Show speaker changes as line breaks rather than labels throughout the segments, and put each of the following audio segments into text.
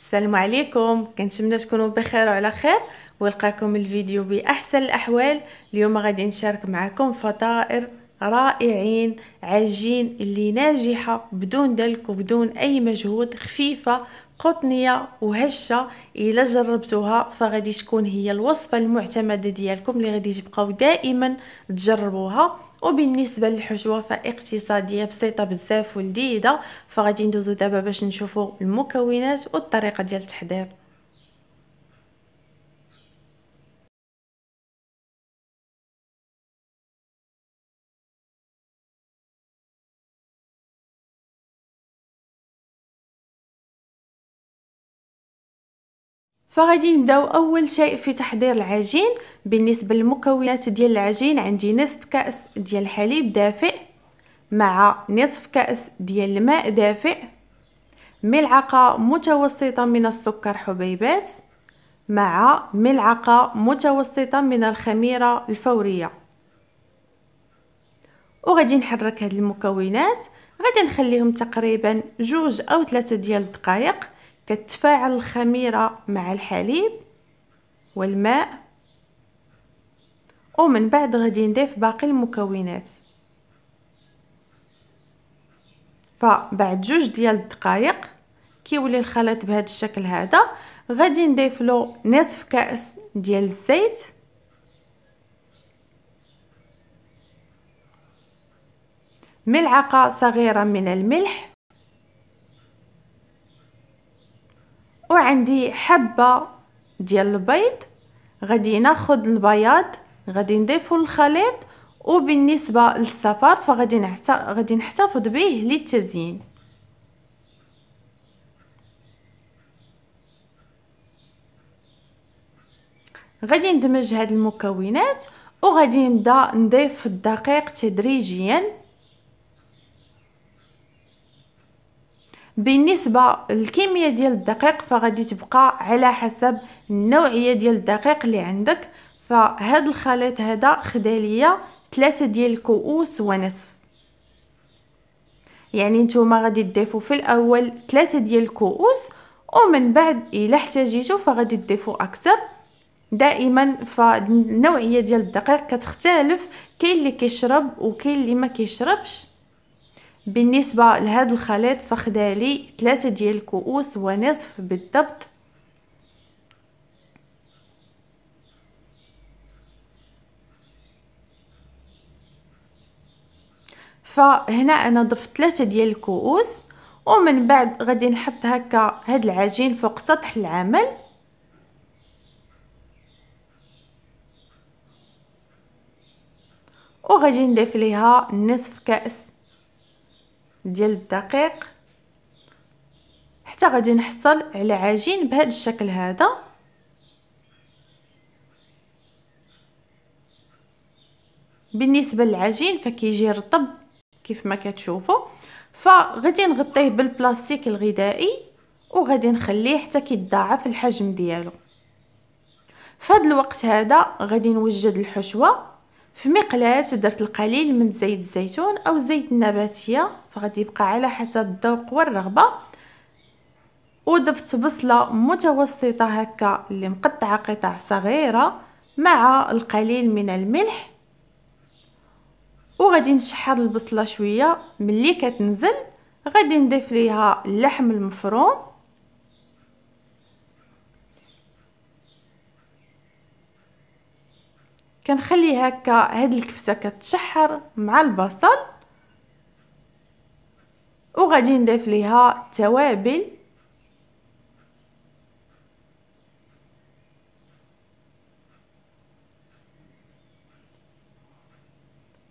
السلام عليكم كنتمنى تكونوا بخير وعلى خير ولقاكم الفيديو باحسن الاحوال اليوم غادي نشارك معكم فطائر رائعين عجين اللي ناجحه بدون دلك وبدون اي مجهود خفيفه قطنيه وهشه الا جربتوها فغادي تكون هي الوصفه المعتمده ديالكم اللي غادي تبقاو دائما تجربوها وبالنسبه للحشوه فاقتصاديه بسيطه بزاف ولذيذه فغادي ندوزو دابا باش نشوفو المكونات والطريقه ديال التحضير فغادي نبداو اول شيء في تحضير العجين بالنسبه للمكونات ديال العجين عندي نصف كاس ديال الحليب دافئ مع نصف كاس ديال الماء دافئ ملعقه متوسطه من السكر حبيبات مع ملعقه متوسطه من الخميره الفوريه وغادي نحرك هذه المكونات غادي نخليهم تقريبا جوج او ثلاثة ديال الدقائق كتفاعل الخميرة مع الحليب والماء ومن بعد غادي نضيف باقي المكونات فبعد جوج ديال الدقائق كيولي الخليط بهذا الشكل هذا غادي نضيف له نصف كاس ديال الزيت ملعقه صغيره من الملح عندي حبة ديال البيض غادي ناخد البياض غادي نضيفو للخليط وبالنسبة للصفار فغادي نحت... غادي نحتفظ به للتزيين غادي ندمج هاد المكونات وغادي نبدا نضيف الدقيق تدريجيا بالنسبه للكميه ديال الدقيق فغادي تبقى على حسب النوعيه ديال الدقيق اللي عندك فهاد الخليط هذا خدا ليا 3 ديال الكؤوس ونصف يعني نتوما غادي تضيفوا في الاول 3 ديال الكؤوس ومن بعد الا احتاجيتو فغادي تضيفوا اكثر دائما فالنوعيه ديال الدقيق كتختلف كاين اللي كيشرب وكاين اللي ما كيشربش بالنسبه لهذا الخليط فخدا لي ثلاثه ديال الكؤوس ونصف بالضبط فهنا انا ضفت ثلاثه ديال الكؤوس ومن بعد غادي نحط هكا هاد العجين فوق سطح العمل وغادي نضيف ليها نصف كاس ديال الدقيق حتى غادي نحصل على عجين بهذا الشكل هذا بالنسبه للعجين فكيجي رطب كيف ما كتشوفوا فغادي نغطيه بالبلاستيك الغذائي وغادي نخليه حتى كيتضاعف الحجم ديالو فهاد الوقت هذا غادي نوجد الحشوه في مقلاة درت القليل من زيت الزيتون او زيت النباتيه فغادي يبقى على حسب الذوق والرغبه وضفت بصله متوسطه هكا اللي مقطعه قطع صغيره مع القليل من الملح وغادي نشحر البصله شويه ملي كتنزل غادي نضيف ليها اللحم المفروم كنخلي هكا هاد الكفته كتشحر مع البصل وغادي نضيف ليها التوابل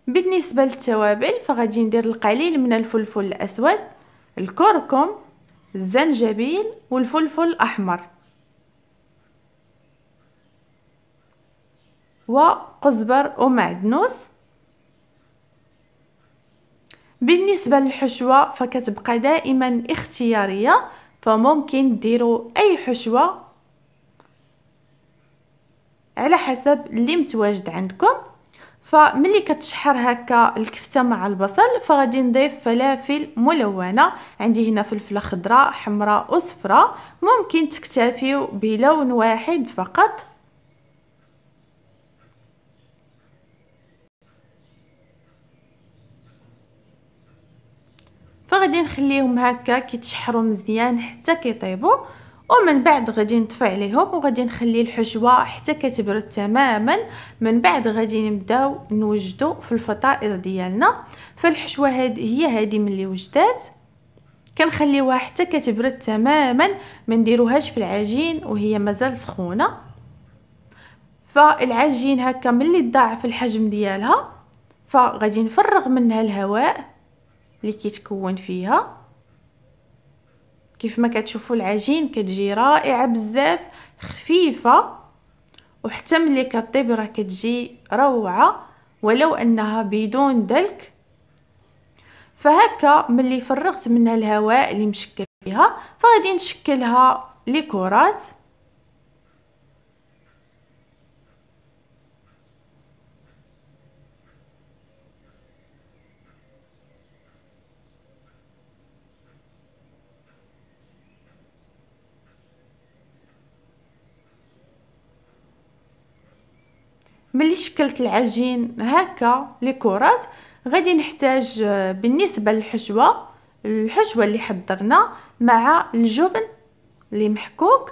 بالنسبه للتوابل فغادي ندير القليل من الفلفل الاسود الكركم الزنجبيل والفلفل الاحمر وقزبر ومعدنوس بالنسبة للحشوة فكتبقى دائما اختيارية فممكن ديروا أي حشوة على حسب اللي متواجد عندكم فملي كتشحر هكا الكفتة مع البصل فغادي نضيف فلافل ملونة عندي هنا فلفلة خضراء حمراء وصفراء ممكن تكتفيوا بلون واحد فقط فغادي نخليهم هكا كيتشحروا مزيان حتى كيطيبوا ومن بعد غادي نطفي عليهم وغادي نخلي الحشوه حتى كتبرد تماما من بعد غادي نبداو نوجدو في الفطائر ديالنا فالحشوه هذه هي هادي ملي وجدات كنخليوها حتى كتبرد تماما ما نديروهاش في العجين وهي مازال سخونه فالعجين هكا ملي ضاعف الحجم ديالها فغادي نفرغ منها الهواء اللي كيتكون فيها كيف ما كتشوفوا العجين كتجي رائعه بزاف خفيفه وحتى ملي كطيب راه كتجي روعه ولو انها بدون دلك فهكا ملي فرغت منها الهواء اللي مشكل فيها فغادي نشكلها لكرات ملي شكلت العجين هكا لي كرات غادي نحتاج آه، بالنسبه للحشوه الحشوه اللي حضرنا مع الجبن اللي محكوك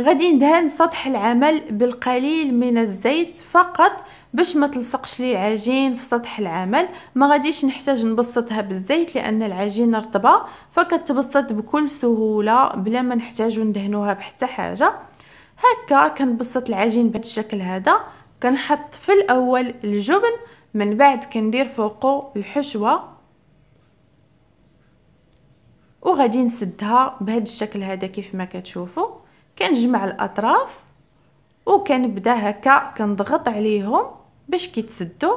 غادي ندهن سطح العمل بالقليل من الزيت فقط باش ما تلصقش لي العجين في سطح العمل ما غاديش نحتاج نبسطها بالزيت لان العجينه رطبه فكتبسط بكل سهوله بلا ما نحتاجو ندهنوها بحتى حاجه هكا كنبسط العجين بهذا الشكل هذا كنحط في الاول الجبن من بعد كندير فوقو الحشوه وغادي نسدها بهذا الشكل هذا كيف ما كتشوفوا كنجمع الاطراف وكنبدا هكا كنضغط عليهم باش كيتسدوا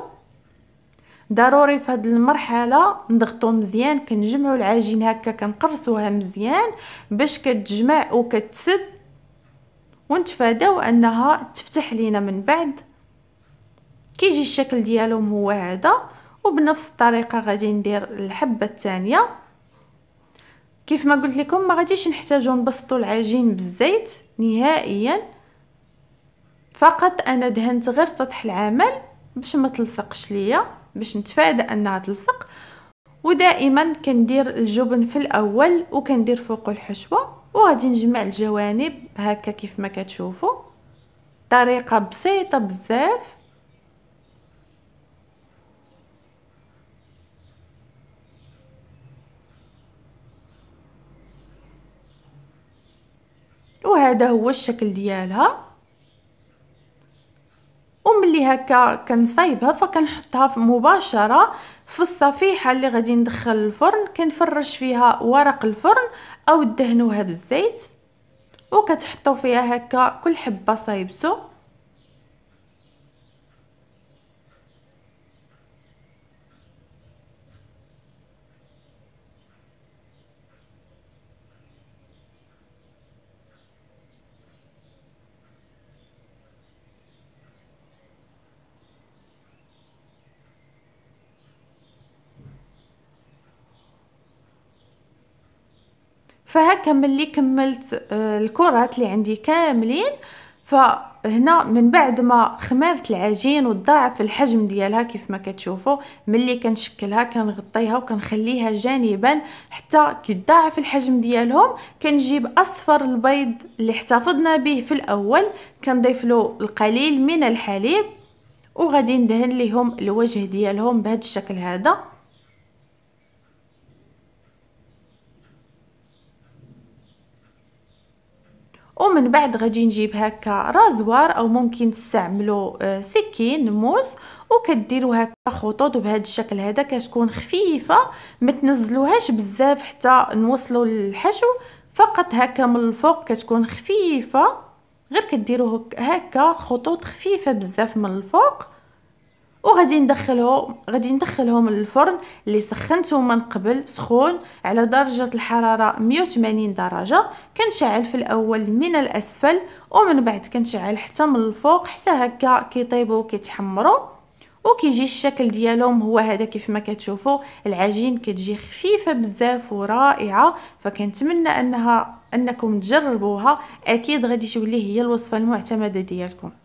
ضروري في هذه المرحله نضغطو مزيان كنجمعوا العجين هكا كنقرصوها مزيان باش كتجمع وكتسد ونتفاداو انها تفتح لينا من بعد كيجي الشكل ديالهم هو هذا وبنفس الطريقه غادي ندير الحبه الثانيه كيف ما قلت لكم ما غاديش نحتاجو نبسطو العجين بالزيت نهائيا فقط انا دهنت غير سطح العمل باش ما تلصقش ليا باش نتفادى انها تلصق ودائما كندير الجبن في الاول وكندير فوقو الحشوه وغادي نجمع الجوانب هكا كيف ما كتشوفوا طريقه بسيطه بزاف وهذا هو الشكل ديالها وملي هكا كنصايبها فكنحطها مباشره في الصفيحه اللي غادي ندخل الفرن كنفرش فيها ورق الفرن او دهنوها بالزيت وكتحطوا فيها هكا كل حبه صايبتو فهكا ملي كملت آه، الكرات اللي عندي كاملين فهنا من بعد ما خمرت العجين وتضاعف الحجم ديالها كيف ما كتشوفوا ملي كنشكلها كنغطيها وكنخليها جانبا حتى كيتضاعف الحجم ديالهم كنجيب اصفر البيض اللي احتفظنا به في الاول كنضيف له القليل من الحليب وغادي ندهن لهم الوجه ديالهم بهذا الشكل هذا ومن بعد غادي نجيب هكا رازوار او ممكن تستعملوا آه، سكين موس وكديروا هكا خطوط بهذا الشكل هذا كتكون خفيفه ما تنزلوهاش بزاف حتى نوصلوا للحشو فقط هكا من الفوق كتكون خفيفه غير كديروا هكا خطوط خفيفه بزاف من الفوق وغادي ندخلهم غادي ندخلهم للفرن اللي سخنته من قبل سخون على درجه الحراره 180 درجه كنشعل في الاول من الاسفل ومن بعد كنشعل حتى من الفوق حتى هكا كيطيبوا وكيتحمروا وكيجي الشكل ديالهم هو هذا كيف ما كتشوفوا العجين كتجي خفيفه بزاف ورائعه فكنتمنى انها انكم تجربوها اكيد غادي تولي هي الوصفه المعتمده ديالكم